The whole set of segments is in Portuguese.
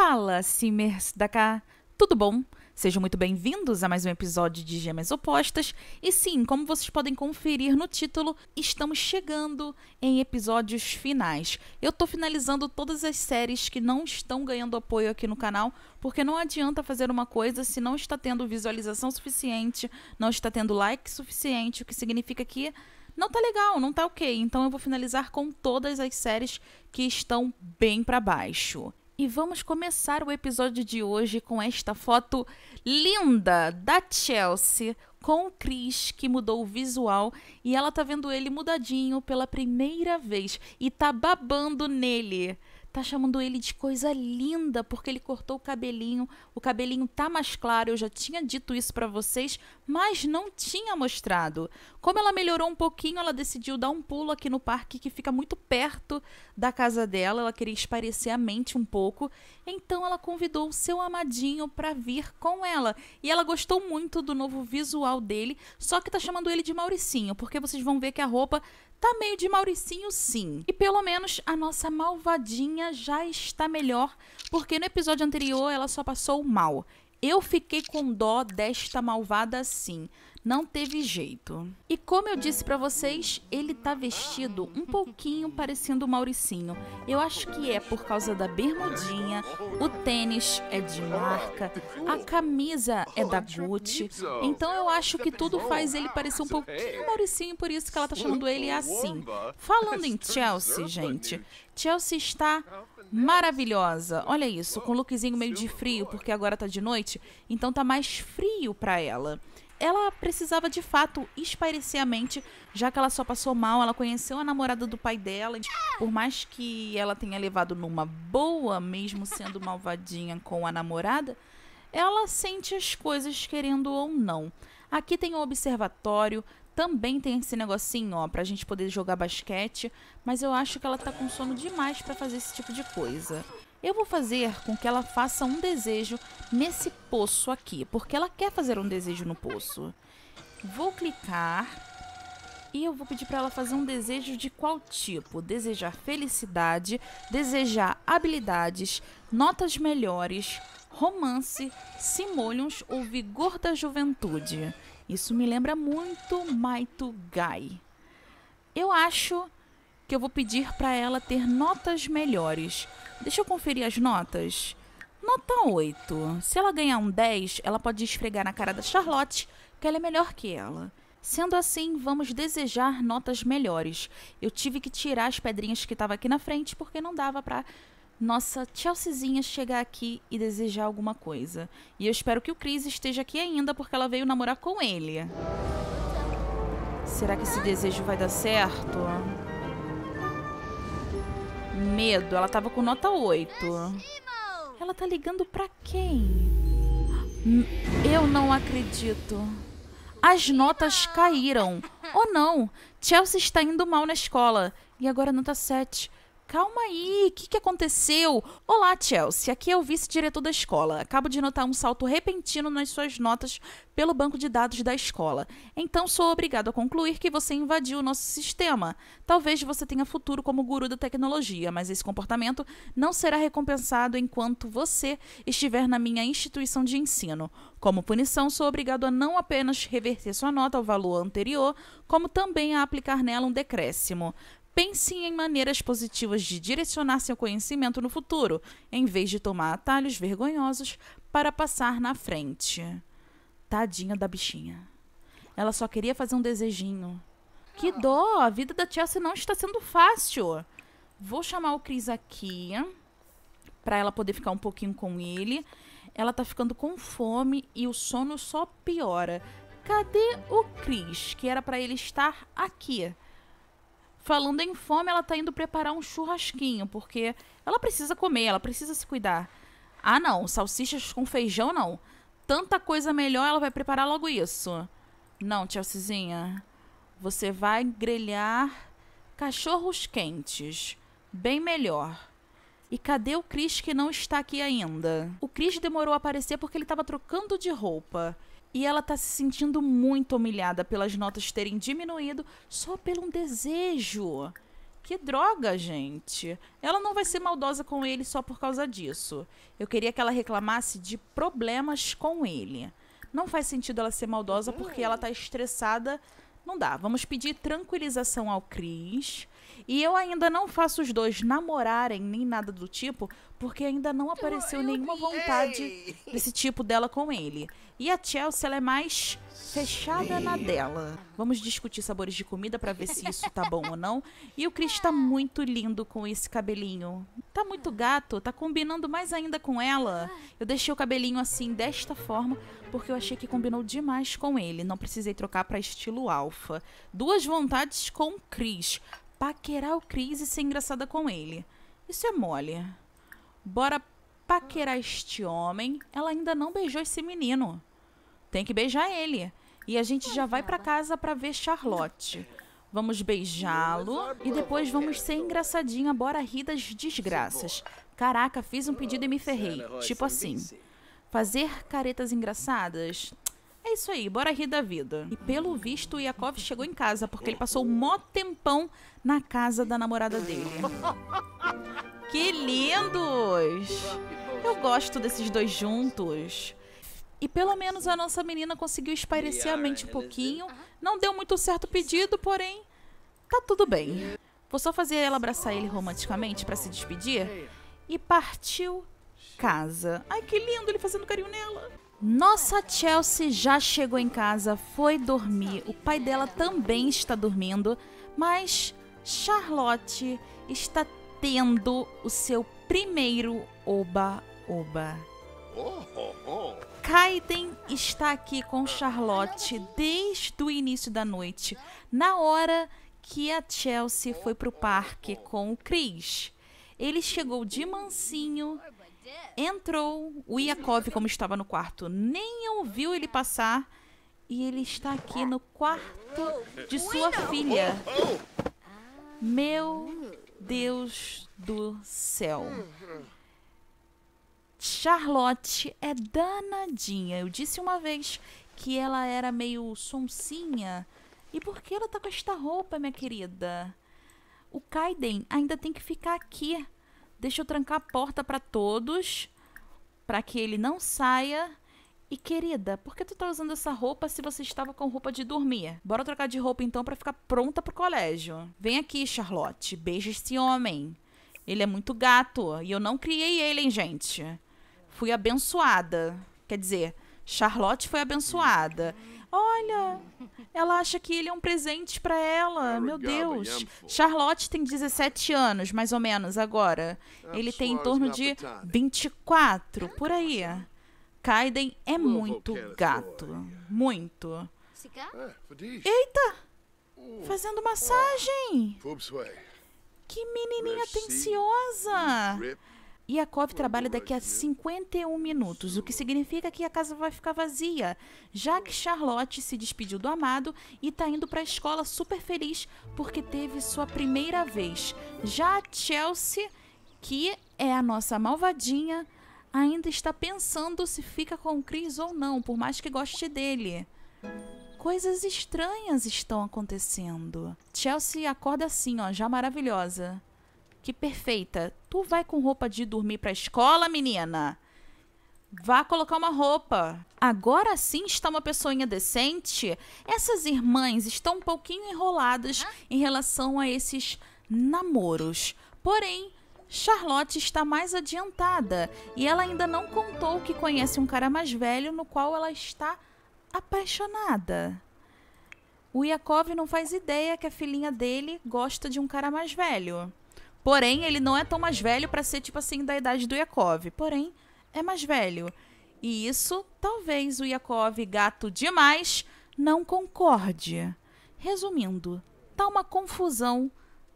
Fala, Simmers da cá! Tudo bom? Sejam muito bem-vindos a mais um episódio de Gêmeas Opostas. E sim, como vocês podem conferir no título, estamos chegando em episódios finais. Eu estou finalizando todas as séries que não estão ganhando apoio aqui no canal, porque não adianta fazer uma coisa se não está tendo visualização suficiente, não está tendo like suficiente, o que significa que não tá legal, não tá ok. Então eu vou finalizar com todas as séries que estão bem para baixo. E vamos começar o episódio de hoje com esta foto linda da Chelsea com o Chris, que mudou o visual, e ela tá vendo ele mudadinho pela primeira vez e tá babando nele tá chamando ele de coisa linda porque ele cortou o cabelinho. O cabelinho tá mais claro, eu já tinha dito isso para vocês, mas não tinha mostrado. Como ela melhorou um pouquinho, ela decidiu dar um pulo aqui no parque que fica muito perto da casa dela. Ela queria esparecer a mente um pouco, então ela convidou o seu amadinho para vir com ela. E ela gostou muito do novo visual dele, só que tá chamando ele de Mauricinho, porque vocês vão ver que a roupa Tá meio de Mauricinho, sim. E pelo menos a nossa malvadinha já está melhor, porque no episódio anterior ela só passou mal. Eu fiquei com dó desta malvada assim, Não teve jeito. E como eu disse para vocês, ele tá vestido um pouquinho parecendo o Mauricinho. Eu acho que é por causa da bermudinha, o tênis é de marca, a camisa é da Gucci. Então eu acho que tudo faz ele parecer um pouquinho Mauricinho, por isso que ela tá chamando ele assim. Falando em Chelsea, gente, Chelsea está maravilhosa. Olha isso, com um lookzinho meio de frio, porque agora tá de noite, então tá mais frio para ela. Ela precisava de fato espairecer a mente, já que ela só passou mal, ela conheceu a namorada do pai dela, por mais que ela tenha levado numa boa, mesmo sendo malvadinha com a namorada, ela sente as coisas querendo ou não. Aqui tem o um observatório, também tem esse negocinho, ó, pra gente poder jogar basquete, mas eu acho que ela tá com sono demais para fazer esse tipo de coisa. Eu vou fazer com que ela faça um desejo nesse poço aqui, porque ela quer fazer um desejo no poço. Vou clicar e eu vou pedir para ela fazer um desejo de qual tipo? Desejar felicidade, desejar habilidades, notas melhores, romance, simolhos ou vigor da juventude. Isso me lembra muito Gai. Eu acho que eu vou pedir para ela ter notas melhores. Deixa eu conferir as notas. Nota 8. Se ela ganhar um 10, ela pode esfregar na cara da Charlotte que ela é melhor que ela. Sendo assim, vamos desejar notas melhores. Eu tive que tirar as pedrinhas que estavam aqui na frente porque não dava para nossa Chelseazinha chegar aqui e desejar alguma coisa. E eu espero que o Chris esteja aqui ainda porque ela veio namorar com ele. Será que esse desejo vai dar certo? Medo. Ela tava com nota 8. Ela tá ligando pra quem? Eu não acredito. As notas caíram. Ou oh, não. Chelsea está indo mal na escola. E agora nota 7. Calma aí, o que, que aconteceu? Olá, Chelsea, aqui é o vice-diretor da escola. Acabo de notar um salto repentino nas suas notas pelo banco de dados da escola. Então sou obrigado a concluir que você invadiu o nosso sistema. Talvez você tenha futuro como guru da tecnologia, mas esse comportamento não será recompensado enquanto você estiver na minha instituição de ensino. Como punição, sou obrigado a não apenas reverter sua nota ao valor anterior, como também a aplicar nela um decréscimo pensem em maneiras positivas de direcionar seu conhecimento no futuro, em vez de tomar atalhos vergonhosos para passar na frente. Tadinha da bichinha. Ela só queria fazer um desejinho. Que dó! A vida da Chelsea não está sendo fácil. Vou chamar o Cris aqui para ela poder ficar um pouquinho com ele. Ela tá ficando com fome e o sono só piora. Cadê o Cris, que era para ele estar aqui? Falando em fome, ela tá indo preparar um churrasquinho, porque ela precisa comer, ela precisa se cuidar. Ah, não, salsichas com feijão não. Tanta coisa melhor, ela vai preparar logo isso. Não, Cizinha, Você vai grelhar cachorros quentes. Bem melhor. E cadê o Chris que não está aqui ainda? O Chris demorou a aparecer porque ele estava trocando de roupa. E ela tá se sentindo muito humilhada pelas notas terem diminuído só pelo um desejo. Que droga, gente. Ela não vai ser maldosa com ele só por causa disso. Eu queria que ela reclamasse de problemas com ele. Não faz sentido ela ser maldosa porque ela tá estressada. Não dá. Vamos pedir tranquilização ao Cris. E eu ainda não faço os dois namorarem nem nada do tipo, porque ainda não apareceu eu, eu nenhuma vontade ei. desse tipo dela com ele. E a Chelsea, ela é mais fechada Sim. na dela. Vamos discutir sabores de comida para ver se isso tá bom ou não. E o Chris tá muito lindo com esse cabelinho. Tá muito gato, tá combinando mais ainda com ela. Eu deixei o cabelinho assim desta forma porque eu achei que combinou demais com ele. Não precisei trocar para estilo alfa. Duas vontades com o Chris. Paquerar o Chris e ser engraçada com ele. Isso é mole. Bora paquerar este homem. Ela ainda não beijou esse menino. Tem que beijar ele. E a gente já vai para é. casa para ver Charlotte. Vamos beijá-lo e depois vamos ser engraçadinha, bora rir das desgraças. Caraca, fiz um pedido e me ferrei. Tipo assim. Fazer caretas engraçadas? É isso aí, bora rir da vida. E pelo visto, o Yakov chegou em casa, porque ele passou um mó tempão na casa da namorada dele. que lindos! Eu gosto desses dois juntos. E pelo menos a nossa menina conseguiu espairecer a mente um ah, pouquinho. Não deu muito certo o pedido, porém, tá tudo bem. Vou só fazer ela abraçar ele romanticamente para se despedir. E partiu casa. Ai, que lindo ele fazendo carinho nela. Nossa Chelsea já chegou em casa, foi dormir. O pai dela também está dormindo, mas Charlotte está tendo o seu primeiro oba-oba. Kaiden está aqui com Charlotte desde o início da noite, na hora que a Chelsea foi para o parque com o Chris. Ele chegou de mansinho Entrou o Iakov, como estava no quarto. Nem ouviu ele passar. E ele está aqui no quarto de sua filha. Oh, oh. Meu Deus do céu. Charlotte é danadinha. Eu disse uma vez que ela era meio sonsinha. E por que ela tá com esta roupa, minha querida? O Kaiden ainda tem que ficar aqui Deixa eu trancar a porta para todos, para que ele não saia. E querida, por que tu tá usando essa roupa se você estava com roupa de dormir? Bora trocar de roupa então para ficar pronta pro colégio. Vem aqui, Charlotte, beija esse homem. Ele é muito gato e eu não criei ele, hein, gente. Fui abençoada. Quer dizer, Charlotte foi abençoada. Olha, ela acha que ele é um presente para ela. Meu Deus. Charlotte tem 17 anos, mais ou menos, agora. Ele tem em torno de 24, por aí. Kaiden é muito gato. Muito. É, Eita! Fazendo ah. massagem! Que menininha atenciosa! E a Cove trabalha daqui a 51 minutos, o que significa que a casa vai ficar vazia, já que Charlotte se despediu do amado e tá indo para a escola super feliz porque teve sua primeira vez. Já a Chelsea, que é a nossa malvadinha, ainda está pensando se fica com o Chris ou não, por mais que goste dele. Coisas estranhas estão acontecendo. Chelsea acorda assim, ó, já maravilhosa. Que perfeita. Tu vai com roupa de dormir pra escola, menina? Vá colocar uma roupa. Agora sim está uma pessoinha decente. Essas irmãs estão um pouquinho enroladas em relação a esses namoros. Porém, Charlotte está mais adiantada e ela ainda não contou que conhece um cara mais velho no qual ela está apaixonada. O Yakov não faz ideia que a filhinha dele gosta de um cara mais velho. Porém, ele não é tão mais velho para ser, tipo assim, da idade do Yakov. Porém, é mais velho. E isso, talvez o Yakov, gato demais, não concorde. Resumindo, tá uma confusão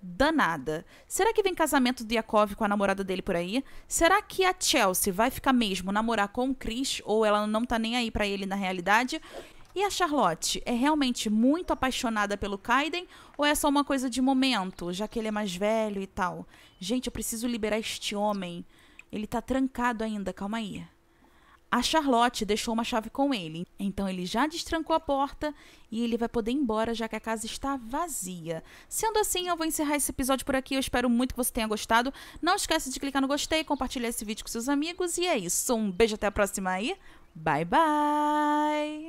danada. Será que vem casamento do Yakov com a namorada dele por aí? Será que a Chelsea vai ficar mesmo namorar com o Chris ou ela não tá nem aí para ele na realidade? E a Charlotte é realmente muito apaixonada pelo Kaiden ou é só uma coisa de momento, já que ele é mais velho e tal? Gente, eu preciso liberar este homem. Ele tá trancado ainda, calma aí. A Charlotte deixou uma chave com ele, então ele já destrancou a porta e ele vai poder ir embora, já que a casa está vazia. Sendo assim, eu vou encerrar esse episódio por aqui. Eu espero muito que você tenha gostado. Não esquece de clicar no gostei, compartilhar esse vídeo com seus amigos e é isso. Um beijo até a próxima aí. E... Bye bye.